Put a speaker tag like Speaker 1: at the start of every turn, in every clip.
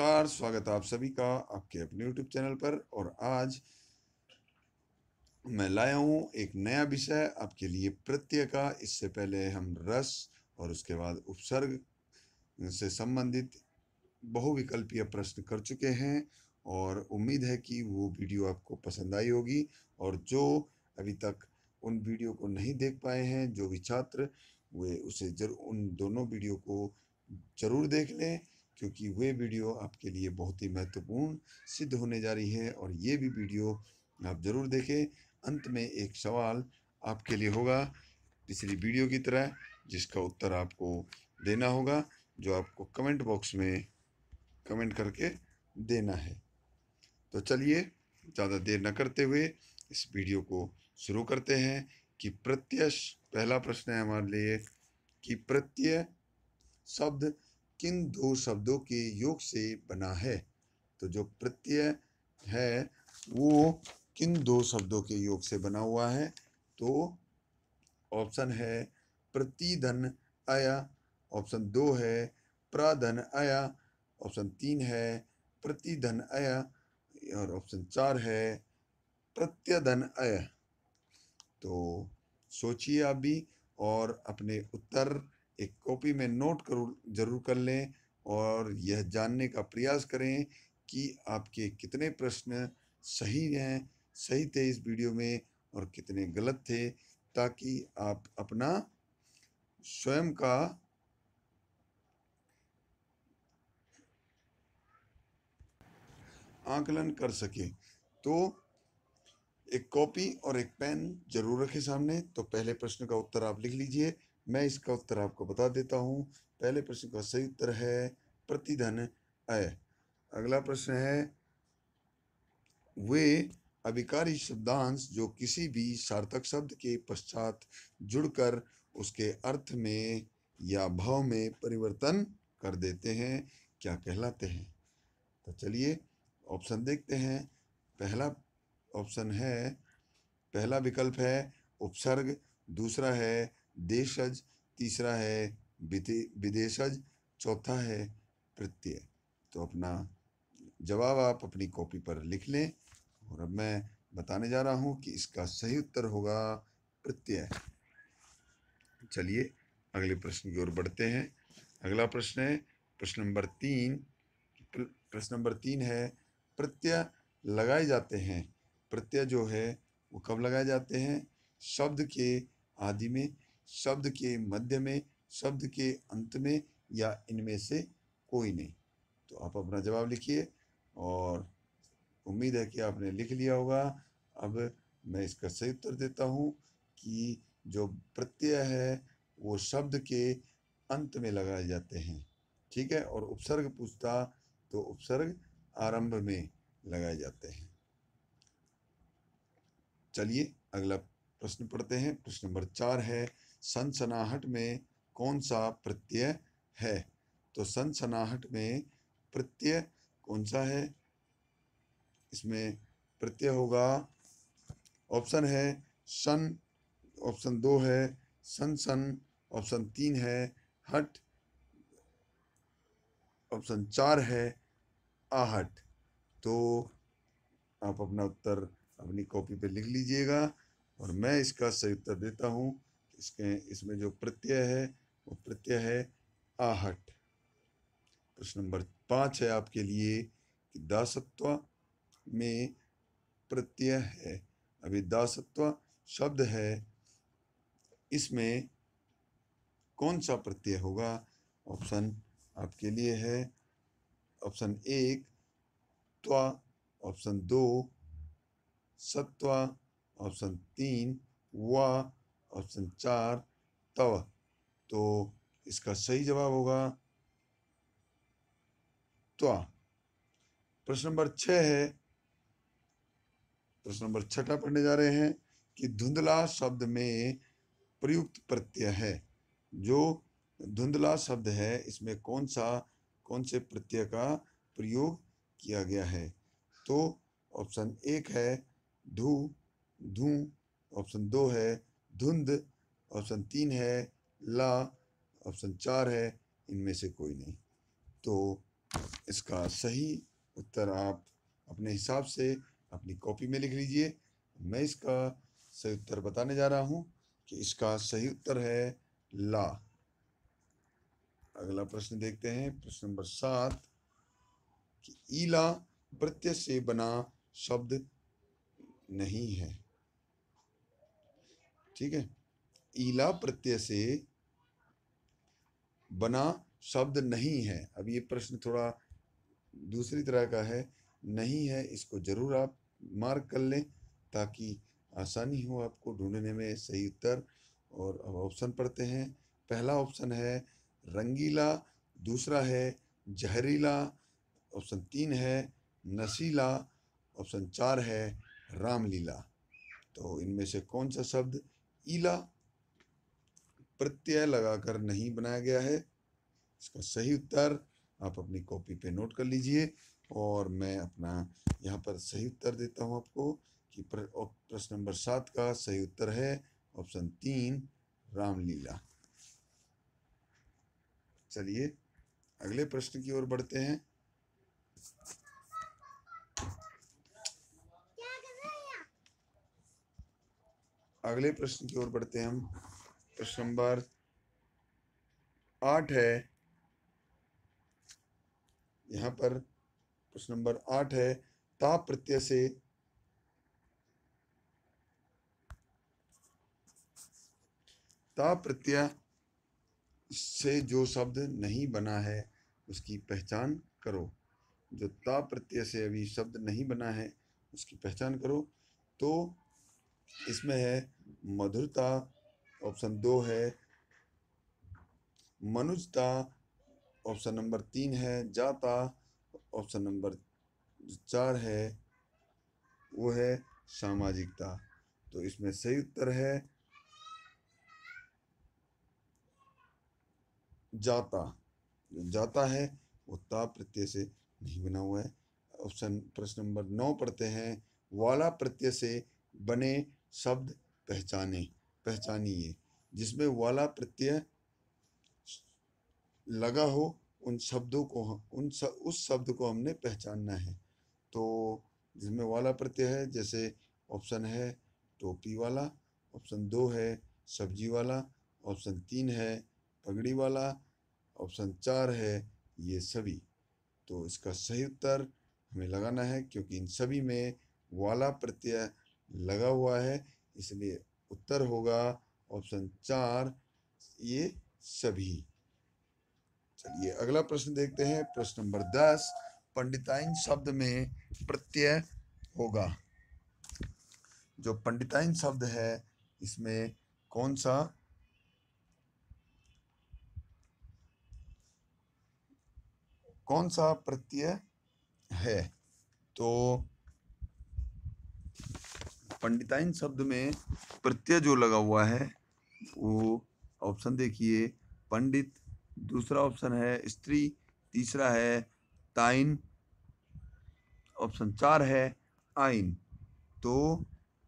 Speaker 1: नमस्कार स्वागत आप सभी का आपके अपने यूट्यूब चैनल पर और आज मैं लाया हूँ एक नया विषय आपके लिए प्रत्यय का इससे पहले हम रस और उसके बाद उपसर्ग से संबंधित बहुविकल्पीय प्रश्न कर चुके हैं और उम्मीद है कि वो वीडियो आपको पसंद आई होगी और जो अभी तक उन वीडियो को नहीं देख पाए हैं जो भी छात्र वे उसे जरूर उन दोनों वीडियो को जरूर देख लें क्योंकि वे वीडियो आपके लिए बहुत ही महत्वपूर्ण सिद्ध होने जा रही है और ये भी वीडियो आप ज़रूर देखें अंत में एक सवाल आपके लिए होगा पिछली वीडियो की तरह जिसका उत्तर आपको देना होगा जो आपको कमेंट बॉक्स में कमेंट करके देना है तो चलिए ज़्यादा देर न करते हुए इस वीडियो को शुरू करते हैं कि प्रत्यय पहला प्रश्न है हमारे लिए कि प्रत्यय शब्द किन दो शब्दों के योग से बना है तो जो प्रत्यय है वो किन दो शब्दों के योग से बना हुआ है तो ऑप्शन है प्रतिधन आया ऑप्शन दो है प्राधन आया ऑप्शन तीन है प्रतिधन आया और ऑप्शन चार है प्रत्यधन आया तो सोचिए आप भी और अपने उत्तर एक कॉपी में नोट कर जरूर कर लें और यह जानने का प्रयास करें कि आपके कितने प्रश्न सही हैं सही थे इस वीडियो में और कितने गलत थे ताकि आप अपना स्वयं का आकलन कर सके तो एक कॉपी और एक पेन जरूर रखें सामने तो पहले प्रश्न का उत्तर आप लिख लीजिए मैं इसका उत्तर आपको बता देता हूँ पहले प्रश्न का सही उत्तर है प्रतिधन आय अगला प्रश्न है वे अभिकारी शब्दांश जो किसी भी सार्थक शब्द के पश्चात जुड़कर उसके अर्थ में या भाव में परिवर्तन कर देते हैं क्या कहलाते हैं तो चलिए ऑप्शन देखते हैं पहला ऑप्शन है पहला विकल्प है उपसर्ग दूसरा है देशज तीसरा है विदेशज चौथा है प्रत्यय तो अपना जवाब आप अपनी कॉपी पर लिख लें और अब मैं बताने जा रहा हूँ कि इसका सही उत्तर होगा प्रत्यय चलिए अगले प्रश्न की ओर बढ़ते हैं अगला प्रश्न है प्रश्न नंबर तीन प्रश्न नंबर तीन है प्रत्यय लगाए जाते हैं प्रत्यय जो है वो कब लगाए जाते हैं शब्द के आदि में शब्द के मध्य में शब्द के अंत में या इनमें से कोई नहीं तो आप अपना जवाब लिखिए और उम्मीद है कि आपने लिख लिया होगा अब मैं इसका सही उत्तर देता हूँ कि जो प्रत्यय है वो शब्द के अंत में लगाए जाते हैं ठीक है और उपसर्ग पूछता तो उपसर्ग आरंभ में लगाए जाते हैं चलिए अगला प्रश्न पढ़ते हैं प्रश्न नंबर चार है सनसनाहट में कौन सा प्रत्यय है तो सनसनाहट में प्रत्यय कौन सा है इसमें प्रत्यय होगा ऑप्शन है सन ऑप्शन दो है सन सन ऑप्शन तीन है हट ऑप्शन चार है आहट तो आप अपना उत्तर अपनी कॉपी पे लिख लीजिएगा और मैं इसका सही उत्तर देता हूँ इसके इसमें जो प्रत्यय है वो प्रत्यय है आहट प्रश्न नंबर पाँच है आपके लिए कि दासत्व में प्रत्यय है अभी दासत्व शब्द है इसमें कौन सा प्रत्यय होगा ऑप्शन आपके लिए है ऑप्शन एक त्वा ऑप्शन दो सत्वा ऑप्शन तीन वा ऑप्शन चार तव तो इसका सही जवाब होगा त्वा प्रश्न नंबर छ है प्रश्न नंबर छठा पढ़ने जा रहे हैं कि धुंधला शब्द में प्रयुक्त प्रत्यय है जो धुंधला शब्द है इसमें कौन सा कौन से प्रत्यय का प्रयोग किया गया है तो ऑप्शन एक है धू धू ऑप्शन दो है धुंध ऑप्शन तीन है ला ऑप्शन चार है इनमें से कोई नहीं तो इसका सही उत्तर आप अपने हिसाब से अपनी कॉपी में लिख लीजिए मैं इसका सही उत्तर बताने जा रहा हूँ कि इसका सही उत्तर है ला अगला प्रश्न देखते हैं प्रश्न नंबर सात कि ईला प्रत्यय से बना शब्द नहीं है ठीक है ईला प्रत्यय से बना शब्द नहीं है अब ये प्रश्न थोड़ा दूसरी तरह का है नहीं है इसको ज़रूर आप मार्क कर लें ताकि आसानी हो आपको ढूंढने में सही उत्तर और अब ऑप्शन पढ़ते हैं पहला ऑप्शन है रंगीला दूसरा है जहरीला ऑप्शन तीन है नशीला ऑप्शन चार है रामलीला तो इनमें से कौन सा शब्द ईला प्रत्यय लगाकर नहीं बनाया गया है इसका सही उत्तर आप अपनी कॉपी पे नोट कर लीजिए और मैं अपना यहाँ पर सही उत्तर देता हूँ आपको कि प्रश्न नंबर सात का सही उत्तर है ऑप्शन तीन रामलीला चलिए अगले प्रश्न की ओर बढ़ते हैं अगले प्रश्न की ओर बढ़ते हैं हम प्रश्न नंबर आठ है यहाँ पर प्रश्न नंबर आठ है ताप प्रत्यय से ताप प्रत्यय से जो शब्द नहीं बना है उसकी पहचान करो जो ताप प्रत्यय से अभी शब्द नहीं बना है उसकी पहचान करो तो इसमें है मधुरता ऑप्शन दो है मनुजता ऑप्शन नंबर तीन है जाता ऑप्शन नंबर चार है वो है सामाजिकता तो इसमें सही उत्तर है जाता जो जाता है वो ता प्रत्यय से नहीं बना हुआ है ऑप्शन प्रश्न नंबर नौ पढ़ते हैं वाला प्रत्यय से बने शब्द पहचाने पहचानिए जिसमें वाला प्रत्यय लगा हो उन शब्दों को उन स, उस शब्द को हमने पहचानना है तो जिसमें वाला प्रत्यय है जैसे ऑप्शन है टोपी वाला ऑप्शन दो है सब्जी वाला ऑप्शन तीन है पगड़ी वाला ऑप्शन चार है ये सभी तो इसका सही उत्तर हमें लगाना है क्योंकि इन सभी में वाला प्रत्यय लगा हुआ है इसलिए उत्तर होगा ऑप्शन चार ये सभी चलिए अगला प्रश्न देखते हैं प्रश्न नंबर दस पंडिताइन शब्द में प्रत्यय होगा जो पंडिताइन शब्द है इसमें कौन सा कौन सा प्रत्यय है तो पंडिताइन शब्द में प्रत्यय जो लगा हुआ है वो ऑप्शन देखिए पंडित दूसरा ऑप्शन है स्त्री तीसरा है ताइन ऑप्शन चार है आइन तो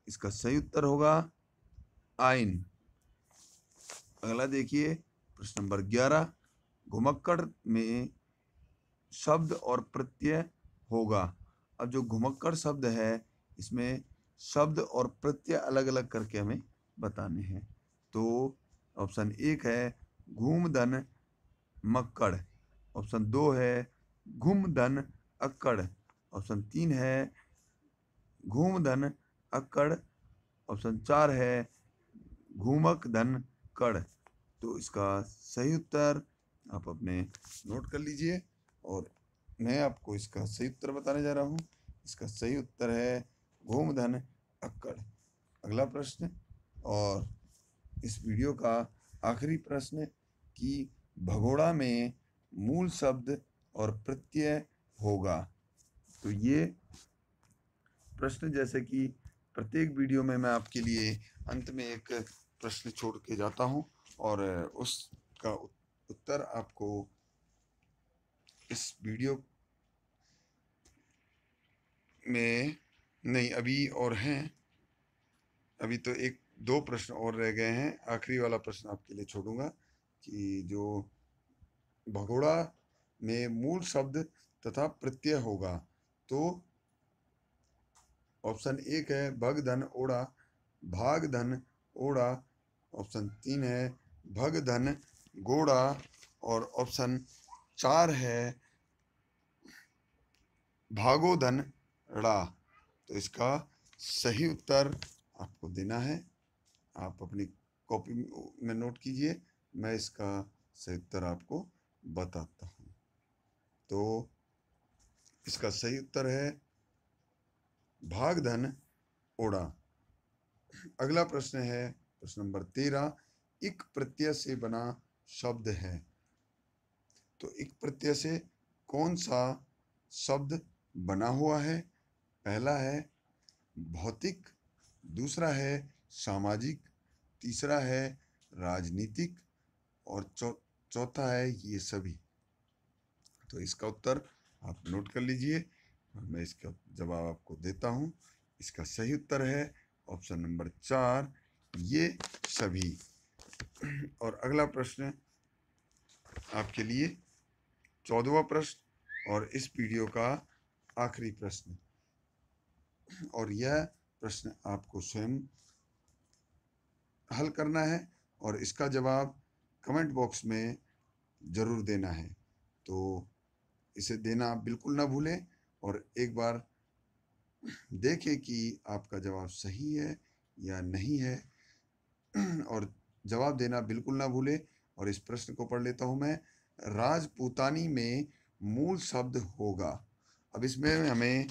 Speaker 1: इसका सही उत्तर होगा आइन अगला देखिए प्रश्न नंबर ग्यारह घुमक्कड़ में शब्द और प्रत्यय होगा अब जो घुमक्कड़ शब्द है इसमें शब्द और प्रत्यय अलग अलग करके हमें बताने हैं तो ऑप्शन एक है घूमधन मक्कड़ ऑप्शन दो है घूमधन अक्कड़ ऑप्शन तीन है घूमधन अक्कड़ ऑप्शन चार है घूमक धन कड़ तो इसका सही उत्तर आप अपने नोट कर लीजिए और मैं आपको इसका सही उत्तर बताने जा रहा हूँ इसका सही उत्तर है गोमधन अक्कड़ अगला प्रश्न और इस वीडियो का आखिरी प्रश्न कि भगोड़ा में मूल शब्द और प्रत्यय होगा तो ये प्रश्न जैसे कि प्रत्येक वीडियो में मैं आपके लिए अंत में एक प्रश्न छोड़ के जाता हूँ और उसका उत्तर आपको इस वीडियो में नहीं अभी और हैं अभी तो एक दो प्रश्न और रह गए हैं आखिरी वाला प्रश्न आपके लिए छोड़ूंगा कि जो भगोड़ा में मूल शब्द तथा प्रत्यय होगा तो ऑप्शन एक है भग धन ओड़ा भाग धन ओड़ा ऑप्शन तीन है भग धन गोड़ा और ऑप्शन चार है भागोधन रा तो इसका सही उत्तर आपको देना है आप अपनी कॉपी में नोट कीजिए मैं इसका सही उत्तर आपको बताता हूँ तो इसका सही उत्तर है भागधन ओड़ा अगला प्रश्न है प्रश्न नंबर तेरह एक प्रत्यय से बना शब्द है तो एक प्रत्यय से कौन सा शब्द बना हुआ है पहला है भौतिक दूसरा है सामाजिक तीसरा है राजनीतिक और चौ चौथा है ये सभी तो इसका उत्तर आप नोट कर लीजिए मैं इसका जवाब आपको देता हूँ इसका सही उत्तर है ऑप्शन नंबर चार ये सभी और अगला प्रश्न आपके लिए चौदवा प्रश्न और इस वीडियो का आखिरी प्रश्न और यह प्रश्न आपको स्वयं हल करना है और इसका जवाब कमेंट बॉक्स में ज़रूर देना है तो इसे देना बिल्कुल ना भूलें और एक बार देखें कि आपका जवाब सही है या नहीं है और जवाब देना बिल्कुल ना भूलें और इस प्रश्न को पढ़ लेता हूँ मैं राजपूतानी में मूल शब्द होगा अब इसमें हमें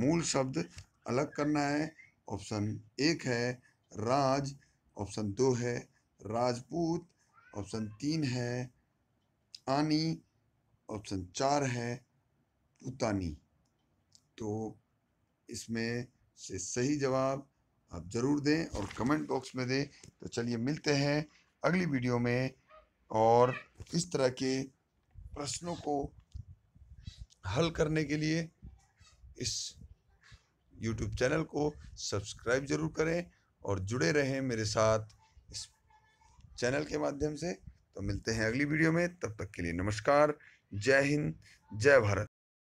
Speaker 1: मूल शब्द अलग करना है ऑप्शन एक है राज ऑप्शन दो है राजपूत ऑप्शन तीन है आनी ऑप्शन चार है पुतानी तो इसमें से सही जवाब आप ज़रूर दें और कमेंट बॉक्स में दें तो चलिए मिलते हैं अगली वीडियो में और इस तरह के प्रश्नों को हल करने के लिए इस यूट्यूब चैनल को सब्सक्राइब जरूर करें और जुड़े रहें मेरे साथ इस चैनल के माध्यम से तो मिलते हैं अगली वीडियो में तब तक के लिए नमस्कार जय हिंद जय भारत